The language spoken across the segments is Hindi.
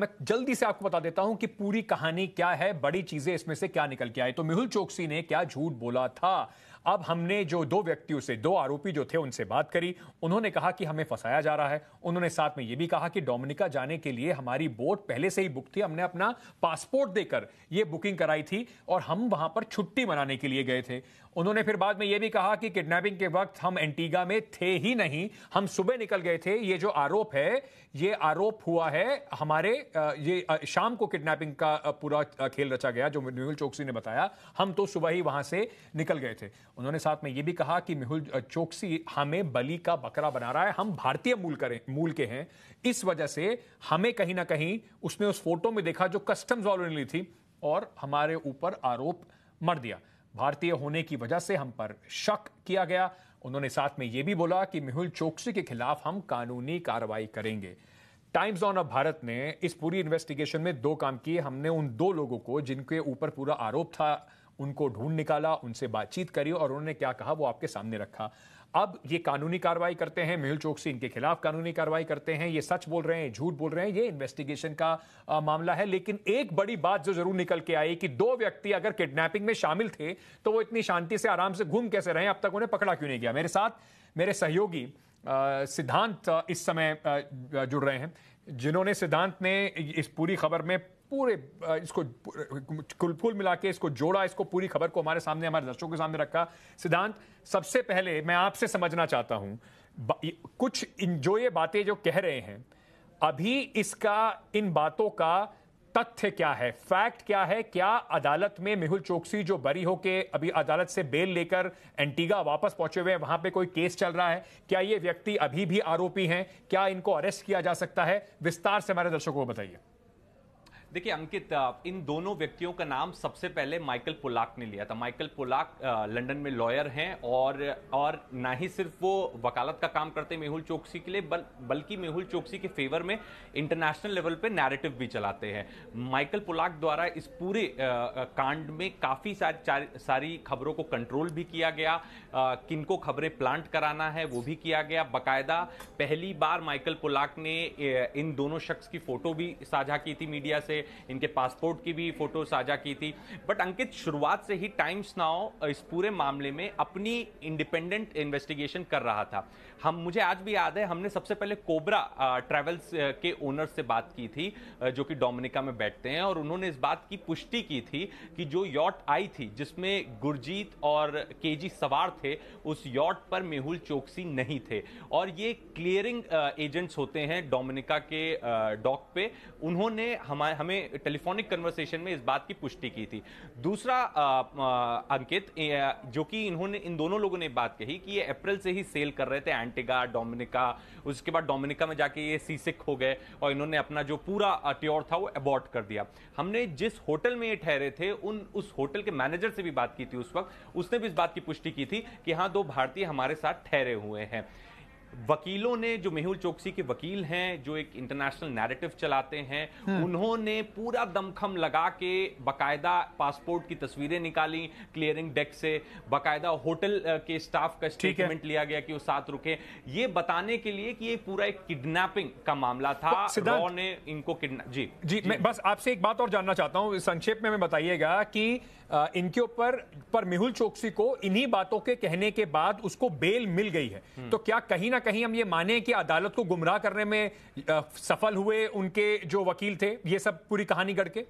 मैं जल्दी से आपको बता देता हूं कि पूरी कहानी क्या है बड़ी चीजें इसमें से क्या निकल के आई तो मेहुल चौकसी ने क्या झूठ बोला था अब हमने जो दो व्यक्तियों से दो आरोपी जो थे उनसे बात करी उन्होंने कहा कि हमें फंसाया जा रहा है उन्होंने साथ में यह भी कहा कि डोमिनिका जाने के लिए हमारी बोट पहले से ही बुक थी हमने अपना पासपोर्ट देकर ये बुकिंग कराई थी और हम वहां पर छुट्टी मनाने के लिए गए थे उन्होंने फिर बाद में यह भी कहा कि किडनैपिंग के वक्त हम एंटीगा में थे ही नहीं हम सुबह निकल गए थे ये जो आरोप है ये आरोप हुआ है हमारे ये शाम को किडनैपिंग का पूरा खेल रचा गया जो मेहुल चौकसी ने बताया हम तो सुबह ही वहां से निकल गए थे उन्होंने साथ में ये भी कहा कि मेहुल चौकसी हमें बलि का बकरा बना रहा है हम भारतीय मूल करें मूल के हैं इस वजह से हमें कहीं ना कहीं उसने उस फोटो में देखा जो कस्टम्स वालों ने ली थी और हमारे ऊपर आरोप मर दिया भारतीय होने की वजह से हम पर शक किया गया उन्होंने साथ में यह भी बोला कि मेहुल चौकसी के खिलाफ हम कानूनी कार्रवाई करेंगे टाइम्स ऑन ऑफ भारत ने इस पूरी इन्वेस्टिगेशन में दो काम किए हमने उन दो लोगों को जिनके ऊपर पूरा आरोप था उनको ढूंढ निकाला उनसे बातचीत करी और उन्होंने क्या कहा वो आपके सामने रखा अब ये कानूनी कार्रवाई करते हैं मेहुल चौकसी इनके खिलाफ कानूनी कार्रवाई करते हैं ये सच बोल रहे हैं झूठ बोल रहे हैं ये इन्वेस्टिगेशन का आ, मामला है लेकिन एक बड़ी बात जो जरूर निकल के आई कि दो व्यक्ति अगर किडनैपिंग में शामिल थे तो वो इतनी शांति से आराम से घूम कैसे रहे अब तक उन्हें पकड़ा क्यों नहीं गया मेरे साथ मेरे सहयोगी सिद्धांत इस समय जुड़ रहे हैं जिन्होंने सिद्धांत ने इस पूरी खबर में पूरे इसको कुल कुल मिला के इसको जोड़ा इसको पूरी खबर को हमारे सामने हमारे दर्शकों के सामने रखा सिद्धांत सबसे पहले मैं आपसे समझना चाहता हूं कुछ जो ये बातें जो कह रहे हैं अभी इसका इन बातों का तथ्य क्या है फैक्ट क्या है क्या अदालत में मेहुल चौकसी जो बरी होके अभी अदालत से बेल लेकर एंटीगा वापस पहुंचे हुए हैं वहां पे कोई केस चल रहा है क्या ये व्यक्ति अभी भी आरोपी हैं क्या इनको अरेस्ट किया जा सकता है विस्तार से हमारे दर्शकों को बताइए देखिए अंकित इन दोनों व्यक्तियों का नाम सबसे पहले माइकल पोलाक ने लिया था माइकल पोलाक लंदन में लॉयर हैं और और ना ही सिर्फ वो वकालत का काम करते मेहुल चौकसी के लिए बल, बल्कि मेहुल चौकसी के फेवर में इंटरनेशनल लेवल पे नैरेटिव भी चलाते हैं माइकल पोलाक द्वारा इस पूरे कांड में काफ़ी सारी सारी खबरों को कंट्रोल भी किया गया किनको खबरें प्लांट कराना है वो भी किया गया बाकायदा पहली बार माइकल पोलाक ने इन दोनों शख्स की फ़ोटो भी साझा की थी मीडिया से इनके पासपोर्ट की भी फोटो साझा की थी बट अंकित शुरुआत से ही टाइम्स नाउ इस पूरे मामले में अपनी इंडिपेंडेंट इन्वेस्टिगेशन कर रहा था हम मुझे आज भी याद है हमने सबसे पहले कोबरा ट्रेवल्स के ओनर से बात की थी जो कि डोमिनिका में बैठते हैं और उन्होंने इस बात की पुष्टि की थी कि जो यॉट आई थी जिसमें गुरजीत और केजी सवार थे उस यॉट पर मेहुल चौकसी नहीं थे और ये क्लियरिंग एजेंट्स होते हैं डोमिनिका के डॉक पे उन्होंने हमें उन्होंने टेलीफोनिक कन्वर्सेशन में इस बात की पुष्टि की थी दूसरा अंकित जो कि इन्होंने इन दोनों लोगों ने बात कही कि ये अप्रैल से ही सेल कर रहे थे एंटीगा डोमिनिका उसके बाद डोमिनिका में जाके ये सी हो गए और इन्होंने अपना जो पूरा ट्योर था वो अबॉर्ट कर दिया हमने जिस होटल में ये ठहरे थे उन उस होटल के मैनेजर से भी बात की थी उस वक्त उसने भी इस बात की पुष्टि की थी कि हाँ दो भारतीय हमारे साथ ठहरे हुए हैं वकीलों ने जो मेहुल चौकसी के वकील हैं जो एक इंटरनेशनल नैरेटिव चलाते हैं हाँ। उन्होंने पूरा दमखम लगा के बकायदा पासपोर्ट की तस्वीरें निकाली क्लियरिंग डेस्क से बकायदा होटल के स्टाफ का स्टेटमेंट लिया गया कि वो साथ रुके ये बताने के लिए कि ये पूरा एक किडनैपिंग का मामला था रॉ तो ने इनको किडनैप जी, जी जी मैं बस आपसे एक बात और जानना चाहता हूँ संक्षेप में बताइएगा कि इनके ऊपर पर मेहुल चौकसी को इन्हीं बातों के कहने के बाद उसको बेल मिल गई है हम्म। तो क्या कहीं ना कहीं हम ये माने कि अदालत को गुमराह करने में सफल हुए उनके जो वकील थे ये सब पूरी कहानी गढ़ के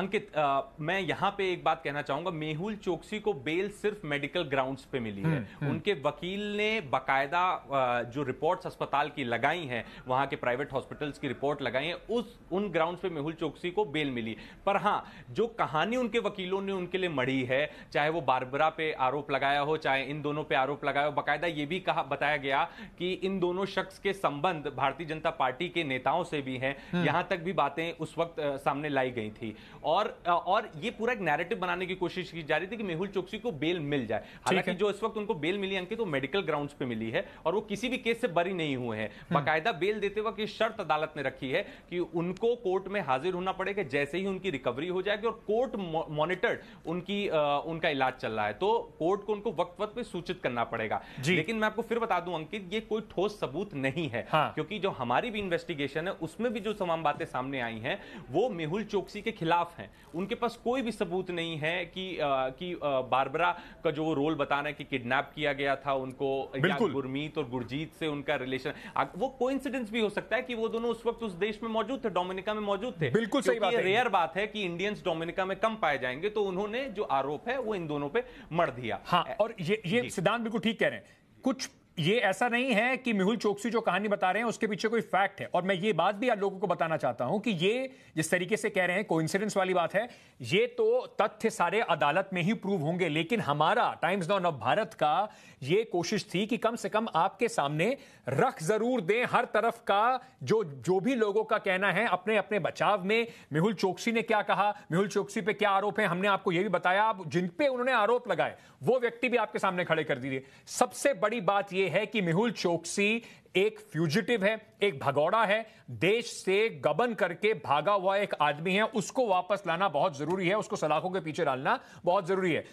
अंकित आ, मैं यहां पे एक बात कहना चाहूंगा मेहुल चौकसी को बेल सिर्फ मेडिकल ग्राउंड्स पे मिली है हम्म, हम्म। उनके वकील ने बकायदा जो रिपोर्ट्स अस्पताल की लगाई हैं वहां के प्राइवेट हॉस्पिटल्स की रिपोर्ट लगाई है उस उन ग्राउंड्स पे मेहुल चौकसी को बेल मिली पर हाँ जो कहानी उनके वकीलों ने उनके लिए मड़ी है चाहे वो बारबरा पे आरोप लगाया हो चाहे इन दोनों पे आरोप लगाया हो बाकायदा ये भी कहा बताया गया कि इन दोनों शख्स के संबंध भारतीय जनता पार्टी के नेताओं से भी हैं हम्म। यहां तक भी बातें उस वक्त सामने लाई गई थी और और ये पूरा एक नैरेटिव बनाने की कोशिश की जा रही थी कि मेहुल चौकसी को बेल मिल जाए हालांकि जो इस वक्त उनको बेल मिली अंकित वो मेडिकल ग्राउंड पे मिली है और वो किसी भी केस से बरी नहीं हुए हैं हम्म। बाकायदा बेल देते वक्त ये शर्त अदालत ने रखी है कि उनको कोर्ट में हाजिर होना पड़ेगा जैसे ही उनकी रिकवरी हो जाएगी और कोर्ट मॉनिटर्ड उनकी आ, उनका इलाज चल रहा है तो कोर्ट को उनको वक्त वक्त पे सूचित करना पड़ेगा लेकिन मैं आपको फिर बता दूं अंकित ये कोई ठोस सबूत नहीं है हाँ। क्योंकि जो हमारी भी इन्वेस्टिगेशन है उसमें भी जो तमाम बातें सामने आई हैं वो मेहुल चौकसी के खिलाफ हैं उनके पास कोई भी सबूत नहीं है कि आ, कि बारबरा का जो रोल बताना है कि किडनैप किया गया था उनको गुरमीत और गुरजीत से उनका रिलेशन वो कोइंसिडेंस भी हो सकता है कि वो दोनों उस वक्त उस देश में मौजूद थे डोमिनिका में मौजूद थे बिल्कुल सही बात है रेयर बात है कि इंडियंस डोमिनिका में कम पाए जाएंगे तो उन्होंने उन्होंने जो आरोप है वो इन दोनों पे मर दिया हाँ और ये ये सिद्धांत बिल्कुल ठीक कह रहे हैं कुछ ये ऐसा नहीं है कि मेहुल चौकसी जो कहानी बता रहे हैं उसके पीछे कोई फैक्ट है और मैं ये बात भी लोगों को बताना चाहता हूं कि ये जिस तरीके से कह रहे हैं कोइंसिडेंस वाली बात है ये तो तथ्य सारे अदालत में ही प्रूव होंगे लेकिन हमारा टाइम्स नॉन ऑफ भारत का ये कोशिश थी कि कम से कम आपके सामने रख जरूर दें हर तरफ का जो जो भी लोगों का कहना है अपने अपने बचाव में मेहुल चौकसी ने क्या कहा मेहुल चौकसी पे क्या आरोप है हमने आपको यह भी बताया आप जिन पे उन्होंने आरोप लगाए वो व्यक्ति भी आपके सामने खड़े कर दिए सबसे बड़ी बात यह यह है कि मेहुल चौकसी एक फ्यूजिटिव है एक भगौड़ा है देश से गबन करके भागा हुआ एक आदमी है उसको वापस लाना बहुत जरूरी है उसको सलाखों के पीछे डालना बहुत जरूरी है